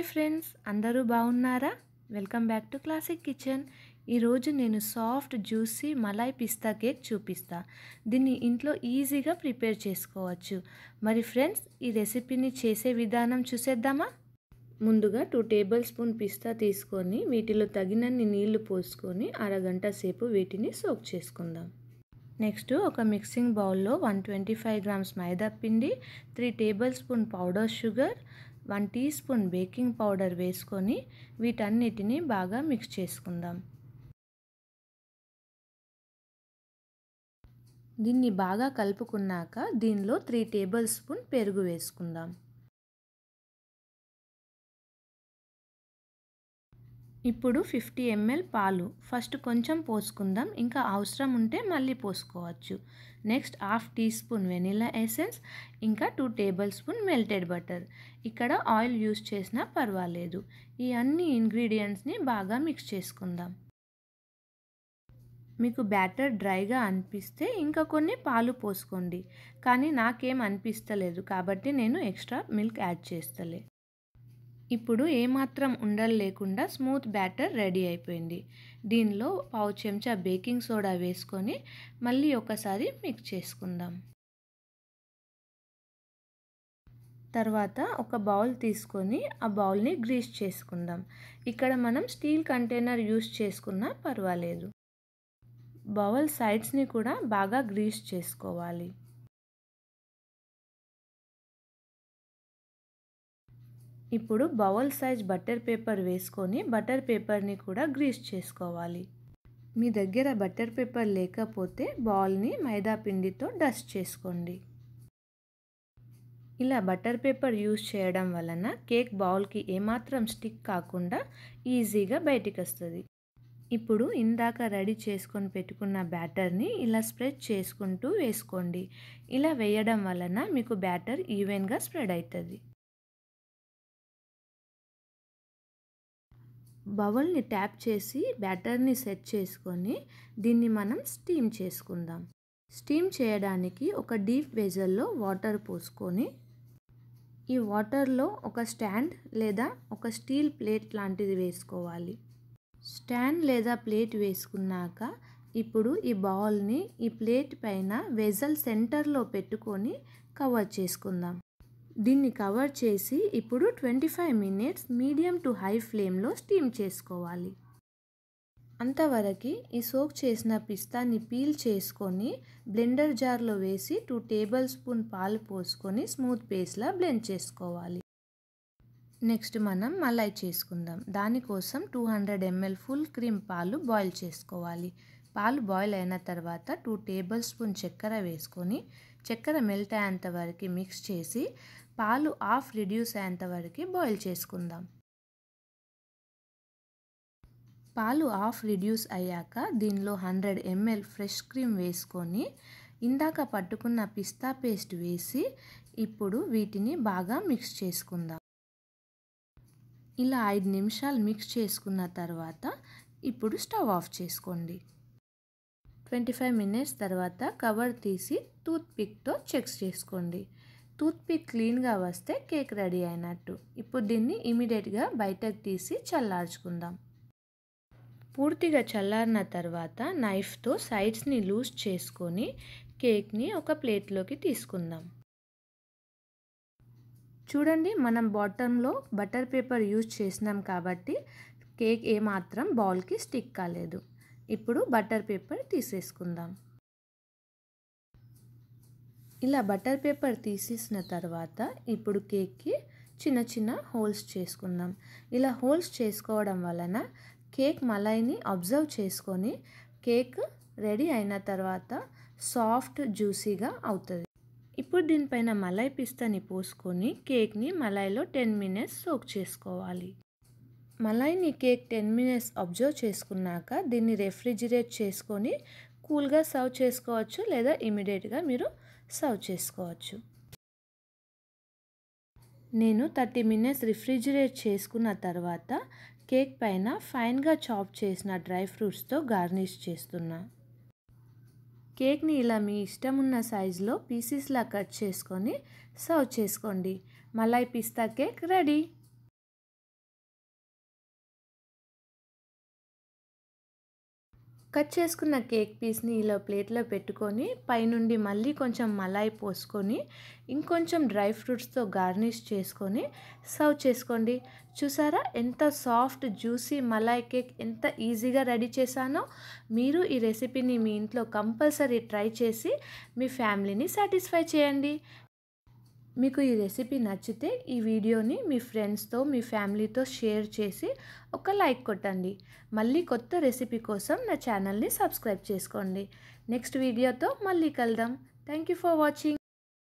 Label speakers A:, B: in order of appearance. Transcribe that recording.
A: hi friends అందరూ బాగున్నారా welcome back to classic kitchen ఈరోజు నేను soft juicy malai pista cake చూపిస్తా దీన్ని ఇంట్లో ఈజీగా ప్రిపేర్ చేసుకోవచ్చు మరి ఫ్రెండ్స్ ఈ రెసిపీని చేసే విధానం చూసేద్దామా ముందుగా టూ టేబుల్ స్పూన్ పిస్తా తీసుకొని వీటిలో తగినన్ని నీళ్లు పోసుకొని అరగంట సేపు వీటిని సోక్ చేసుకుందాం నెక్స్ట్ ఒక మిక్సింగ్ బౌల్లో one twenty five grams maida పిండి three tablespoon powder sugar one teaspoon baking powder వేసుకొని వీటన్నిటిని బాగా మిక్స్ చేసుకుందాం దీన్ని బాగా కలుపుకున్నాక దీనిలో త్రీ టేబుల్ స్పూన్ పెరుగు వేసుకుందాం ఇప్పుడు ఫిఫ్టీ ఎంఎల్ పాలు ఫస్ట్ కొంచెం పోసుకుందాం ఇంకా అవసరం ఉంటే మళ్ళీ పోసుకోవచ్చు next half teaspoon vanilla essence ఇంకా two tablespoon melted butter ఇక్కడ ఆయిల్ యూస్ చేసినా పర్వాలేదు ఈ అన్ని ఇంగ్రీడియంట్స్ని బాగా మిక్స్ చేసుకుందాం మీకు బ్యాటర్ డ్రైగా అనిపిస్తే ఇంకా కొన్ని పాలు పోసుకోండి కానీ నాకేం అనిపిస్తలేదు కాబట్టి నేను ఎక్స్ట్రా మిల్క్ యాడ్ చేస్తలే ఇప్పుడు ఏమాత్రం ఉండలు లేకుండా స్మూత్ బ్యాటర్ రెడీ అయిపోయింది దీనిలో పావు చెంచా బేకింగ్ సోడా వేసుకొని మళ్ళీ ఒకసారి మిక్స్ చేసుకుందాం తర్వాత ఒక బౌల్ తీసుకొని ఆ బౌల్ని గ్రీస్ చేసుకుందాం ఇక్కడ మనం స్టీల్ కంటైనర్ యూస్ చేసుకున్నా పర్వాలేదు బౌల్ సైడ్స్ని కూడా బాగా గ్రీస్ చేసుకోవాలి ఇప్పుడు బౌల్ సైజ్ బటర్ పేపర్ వేసుకొని బటర్ పేపర్ని కూడా గ్రీస్ చేసుకోవాలి మీ దగ్గర బటర్ పేపర్ లేకపోతే బాల్ని మైదా పిండితో డస్ట్ చేసుకోండి ఇలా బటర్ పేపర్ యూజ్ చేయడం వలన కేక్ బౌల్కి ఏమాత్రం స్టిక్ కాకుండా ఈజీగా బయటికి వస్తుంది ఇప్పుడు ఇందాక రెడీ చేసుకొని పెట్టుకున్న బ్యాటర్ని ఇలా స్ప్రెడ్ చేసుకుంటూ వేసుకోండి ఇలా వేయడం వలన మీకు బ్యాటర్ ఈవెన్గా స్ప్రెడ్ అవుతుంది బౌల్ని ట్యాప్ చేసి బ్యాటర్ని సెట్ చేసుకొని దీన్ని మనం స్టీమ్ చేసుకుందాం స్టీమ్ చేయడానికి ఒక డీప్ వెజల్లో వాటర్ పోసుకొని ఈ వాటర్లో ఒక స్టాండ్ లేదా ఒక స్టీల్ ప్లేట్ లాంటిది వేసుకోవాలి స్టాండ్ లేదా ప్లేట్ వేసుకున్నాక ఇప్పుడు ఈ బౌల్ని ఈ ప్లేట్ పైన వెజల్ సెంటర్లో పెట్టుకొని కవర్ చేసుకుందాం దీన్ని కవర్ చేసి ఇప్పుడు twenty five minutes medium to high ఫ్లేమ్లో స్టీమ్ చేసుకోవాలి అంతవరకు ఈ సోక్ చేసిన పిస్తాని పీల్ చేసుకొని బ్లెండర్ జార్లో వేసి టూ టేబుల్ స్పూన్ పాలు పోసుకొని స్మూత్ పేస్ట్లా బ్లెండ్ చేసుకోవాలి నెక్స్ట్ మనం మలై చేసుకుందాం దానికోసం two hundred ML full cream పాలు బాయిల్ చేసుకోవాలి పాలు బాయిల్ అయిన తర్వాత టూ టేబుల్ స్పూన్ చక్కెర వేసుకొని చక్కెర మెల్ట్ అయ్యేంత వరకు మిక్స్ చేసి పాలు ఆఫ్ రిడ్యూస్ అయ్యేంత వరకు బాయిల్ చేసుకుందాం పాలు ఆఫ్ రిడ్యూస్ అయ్యాక దీనిలో హండ్రెడ్ ఎంఎల్ ఫ్రెష్ క్రీమ్ వేసుకొని ఇందాక పట్టుకున్న పిస్తా పేస్ట్ వేసి ఇప్పుడు వీటిని బాగా మిక్స్ చేసుకుందాం ఇలా ఐదు నిమిషాలు మిక్స్ చేసుకున్న తర్వాత ఇప్పుడు స్టవ్ ఆఫ్ చేసుకోండి ట్వంటీ ఫైవ్ మినిట్స్ తర్వాత కవర్ తీసి టూత్పిక్తో చెక్స్ చేసుకోండి టూత్పిక్ క్లీన్గా వస్తే కేక్ రెడీ అయినట్టు ఇప్పుడు దీన్ని ఇమీడియట్గా బయటకు తీసి చల్లార్చుకుందాం పూర్తిగా చల్లారిన తర్వాత నైఫ్తో సైడ్స్ని లూజ్ చేసుకొని కేక్ని ఒక ప్లేట్లోకి తీసుకుందాం చూడండి మనం బాటంలో బటర్ పేపర్ యూజ్ చేసినాం కాబట్టి కేక్ ఏమాత్రం బౌల్కి స్టిక్ కాలేదు ఇప్పుడు బటర్ పేపర్ తీసేసుకుందాం ఇలా బటర్ పేపర్ తీసేసిన తర్వాత ఇప్పుడు కేక్కి చిన్న చిన్న హోల్స్ చేసుకుందాం ఇలా హోల్స్ చేసుకోవడం వలన కేక్ మలైని అబ్జర్వ్ చేసుకొని కేక్ రెడీ అయిన తర్వాత సాఫ్ట్ జ్యూసీగా అవుతుంది ఇప్పుడు దీనిపైన మలై పిస్తాని పోసుకొని కేక్ని మలైలో టెన్ మినిట్స్ సోక్ చేసుకోవాలి మలైన్ ఈ కేక్ టెన్ మినిట్స్ అబ్జర్వ్ చేసుకున్నాక దీన్ని రెఫ్రిజిరేట్ చేసుకొని కూల్గా సర్వ్ చేసుకోవచ్చు లేదా ఇమీడియట్గా మీరు సర్వ్ చేసుకోవచ్చు నేను థర్టీ మినిట్స్ రిఫ్రిజిరేట్ చేసుకున్న తర్వాత కేక్ పైన ఫైన్గా చాప్ చేసిన డ్రై ఫ్రూట్స్తో గార్నిష్ చేస్తున్నా కేక్ని ఇలా మీ ఇష్టం ఉన్న సైజులో పీసెస్లా కట్ చేసుకొని సర్వ్ చేసుకోండి malai pista cake ready cut చేసుకున్న కేక్ పీస్ని ఇలా ప్లేట్లో పెట్టుకొని పైనుండి మళ్ళీ కొంచెం మలాయి పోసుకొని ఇంకొంచెం డ్రై ఫ్రూట్స్తో గార్నిష్ చేసుకొని సర్వ్ చేసుకోండి చూసారా ఎంత సాఫ్ట్ జ్యూసీ మలాయి కేక్ ఎంత ఈజీగా రెడీ చేశానో మీరు ఈ రెసిపీని మీ ఇంట్లో కంపల్సరీ ట్రై చేసి మీ ఫ్యామిలీని సాటిస్ఫై చేయండి మీకు ఈ రెసిపీ నచ్చితే ఈ వీడియోని మీ ఫ్రెండ్స్తో మీ ఫ్యామిలీతో షేర్ చేసి ఒక లైక్ కొట్టండి మళ్ళీ కొత్త రెసిపీ కోసం నా ఛానల్ని సబ్స్క్రైబ్ చేసుకోండి నెక్స్ట్ వీడియోతో మళ్ళీ కలుద్దాం థ్యాంక్ యూ ఫర్ వాచింగ్